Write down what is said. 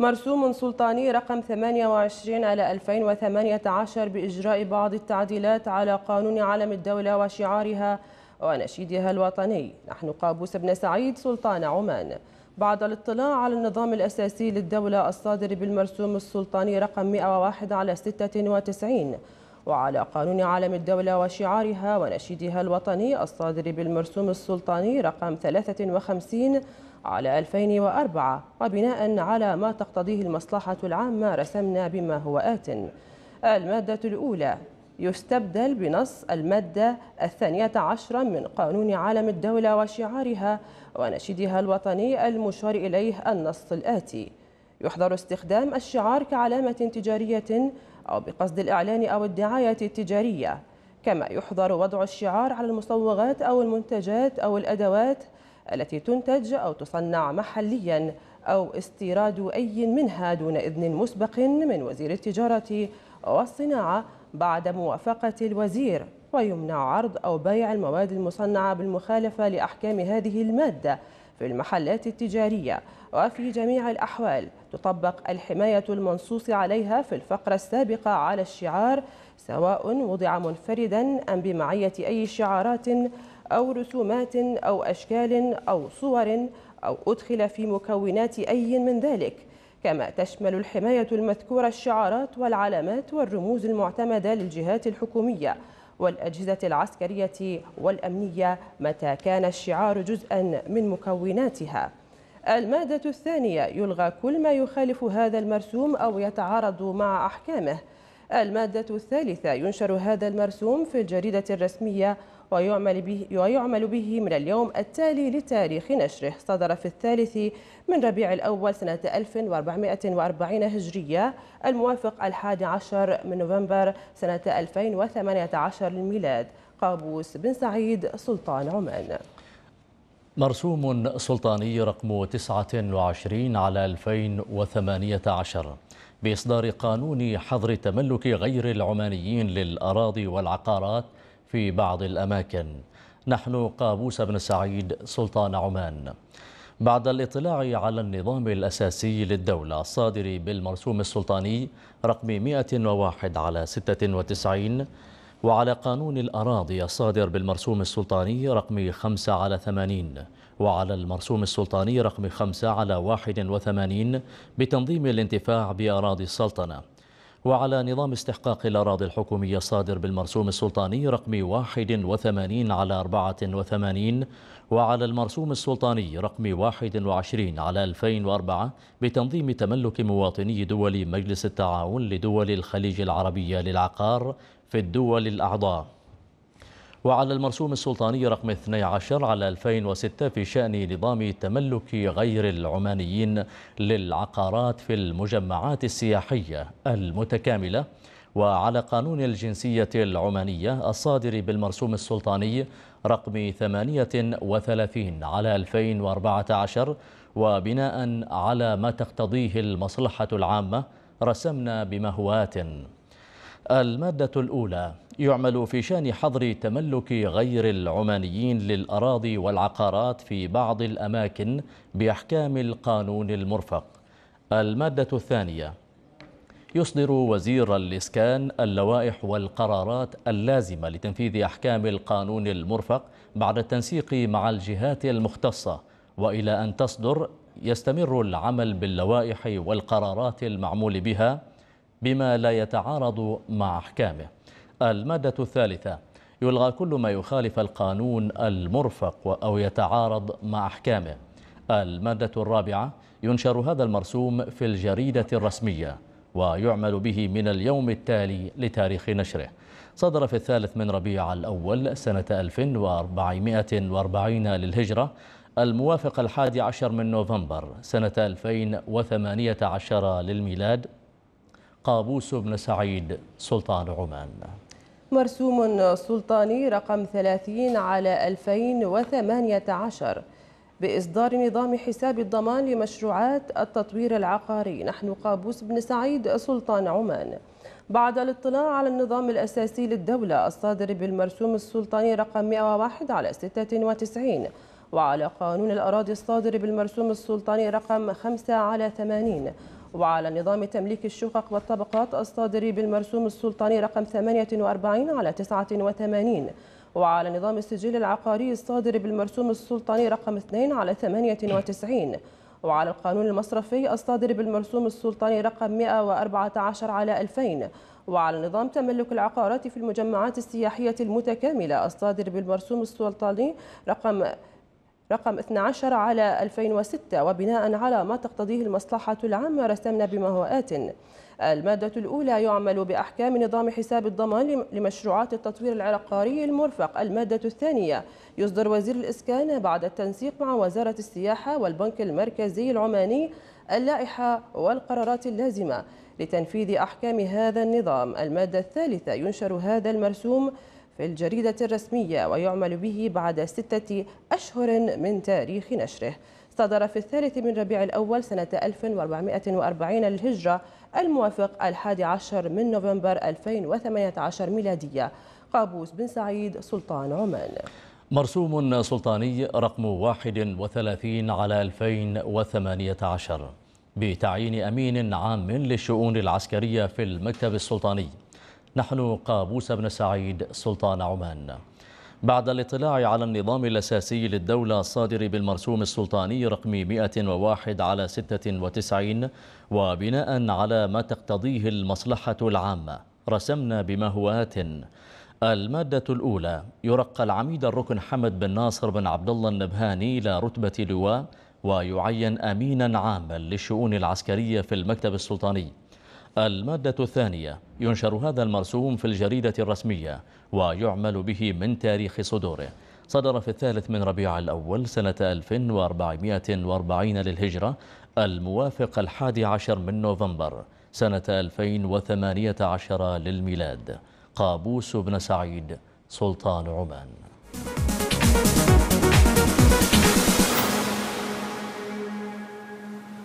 مرسوم سلطاني رقم 28 على 2018 بإجراء بعض التعديلات على قانون علم الدولة وشعارها ونشيدها الوطني نحن قابوس بن سعيد سلطان عمان بعد الاطلاع على النظام الأساسي للدولة الصادر بالمرسوم السلطاني رقم 101 على 96 وعلى قانون عالم الدولة وشعارها ونشيدها الوطني الصادر بالمرسوم السلطاني رقم 53 على 2004 وبناء على ما تقتضيه المصلحة العامة رسمنا بما هو آت المادة الأولى يستبدل بنص المادة الثانية عشرة من قانون عالم الدولة وشعارها ونشيدها الوطني المشار إليه النص الآتي يحظر استخدام الشعار كعلامة تجارية أو بقصد الإعلان أو الدعاية التجارية كما يحظر وضع الشعار على المصوغات أو المنتجات أو الأدوات التي تنتج أو تصنع محلياً أو استيراد أي منها دون إذن مسبق من وزير التجارة والصناعة بعد موافقة الوزير ويمنع عرض أو بيع المواد المصنعة بالمخالفة لأحكام هذه المادة في المحلات التجارية وفي جميع الأحوال تطبق الحماية المنصوص عليها في الفقرة السابقة على الشعار سواء وضع منفردا أم بمعية أي شعارات أو رسومات أو أشكال أو صور أو أدخل في مكونات أي من ذلك كما تشمل الحماية المذكورة الشعارات والعلامات والرموز المعتمدة للجهات الحكومية والأجهزة العسكرية والأمنية متى كان الشعار جزءا من مكوناتها المادة الثانية يلغى كل ما يخالف هذا المرسوم أو يتعارض مع أحكامه المادة الثالثة ينشر هذا المرسوم في الجريدة الرسمية ويعمل به, ويعمل به من اليوم التالي لتاريخ نشره صدر في الثالث من ربيع الأول سنة 1440 هجرية الموافق الحادي عشر من نوفمبر سنة 2018 للميلاد قابوس بن سعيد سلطان عمان مرسوم سلطاني رقم 29 على 2018 بإصدار قانون حظر تملك غير العمانيين للأراضي والعقارات في بعض الأماكن نحن قابوس بن سعيد سلطان عمان بعد الاطلاع على النظام الأساسي للدولة الصادر بالمرسوم السلطاني رقم 101 على 96 وعلى قانون الأراضي الصادر بالمرسوم السلطاني رقم 5 على 80 وعلى المرسوم السلطاني رقم 5 على 81 بتنظيم الانتفاع بأراضي السلطنة وعلى نظام استحقاق الأراضي الحكومية الصادر بالمرسوم السلطاني رقم 81 على 84 وعلى المرسوم السلطاني رقم 21 على 2004 بتنظيم تملك مواطني دول مجلس التعاون لدول الخليج العربية للعقار في الدول الأعضاء وعلى المرسوم السلطاني رقم 12 على 2006 في شأن نظام تملك غير العمانيين للعقارات في المجمعات السياحية المتكاملة وعلى قانون الجنسية العمانية الصادر بالمرسوم السلطاني رقم 38 على 2014 وبناء على ما تقتضيه المصلحة العامة رسمنا بمهوات المادة الأولى يعمل في شان حظر تملك غير العمانيين للأراضي والعقارات في بعض الأماكن بأحكام القانون المرفق المادة الثانية يصدر وزير الإسكان اللوائح والقرارات اللازمة لتنفيذ أحكام القانون المرفق بعد التنسيق مع الجهات المختصة وإلى أن تصدر يستمر العمل باللوائح والقرارات المعمول بها بما لا يتعارض مع أحكامه المادة الثالثة يلغى كل ما يخالف القانون المرفق أو يتعارض مع أحكامه المادة الرابعة ينشر هذا المرسوم في الجريدة الرسمية ويعمل به من اليوم التالي لتاريخ نشره صدر في الثالث من ربيع الأول سنة 1440 للهجرة الموافق الحادي عشر من نوفمبر سنة 2018 للميلاد قابوس بن سعيد سلطان عمان مرسوم سلطاني رقم 30 على 2018 بإصدار نظام حساب الضمان لمشروعات التطوير العقاري نحن قابوس بن سعيد سلطان عمان بعد الاطلاع على النظام الأساسي للدولة الصادر بالمرسوم السلطاني رقم 101 على 96 وعلى قانون الأراضي الصادر بالمرسوم السلطاني رقم 5 على 80 وعلى نظام تمليك الشقق والطبقات الصادر بالمرسوم السلطاني رقم 48 على 89 وعلى نظام السجل العقاري الصادر بالمرسوم السلطاني رقم 2 على 98 وعلى القانون المصرفي الصادر بالمرسوم السلطاني رقم 114 على 2000 وعلى نظام تملك العقارات في المجمعات السياحية المتكاملة الصادر بالمرسوم السلطاني رقم رقم 12 على 2006 وبناء على ما تقتضيه المصلحة العامة رسمنا بما هو آت المادة الأولى يعمل بأحكام نظام حساب الضمان لمشروعات التطوير العقاري المرفق المادة الثانية يصدر وزير الإسكان بعد التنسيق مع وزارة السياحة والبنك المركزي العماني اللائحة والقرارات اللازمة لتنفيذ أحكام هذا النظام المادة الثالثة ينشر هذا المرسوم في الجريدة الرسمية ويعمل به بعد ستة أشهر من تاريخ نشره صدر في الثالث من ربيع الأول سنة 1440 للهجرة الموافق الحادي عشر من نوفمبر 2018 ميلادية قابوس بن سعيد سلطان عمان مرسوم سلطاني رقم 31 على 2018 بتعيين أمين عام للشؤون العسكرية في المكتب السلطاني نحن قابوس بن سعيد سلطان عمان بعد الاطلاع على النظام الأساسي للدولة الصادر بالمرسوم السلطاني رقم 101 على 96 وبناء على ما تقتضيه المصلحة العامة رسمنا بمهوات المادة الأولى يرقى العميد الركن حمد بن ناصر بن عبد الله النبهاني إلى رتبة لواء ويعين أمينا عاما للشؤون العسكرية في المكتب السلطاني المادة الثانية ينشر هذا المرسوم في الجريدة الرسمية ويعمل به من تاريخ صدوره صدر في الثالث من ربيع الأول سنة 1440 للهجرة الموافق الحادي عشر من نوفمبر سنة 2018 للميلاد قابوس بن سعيد سلطان عمان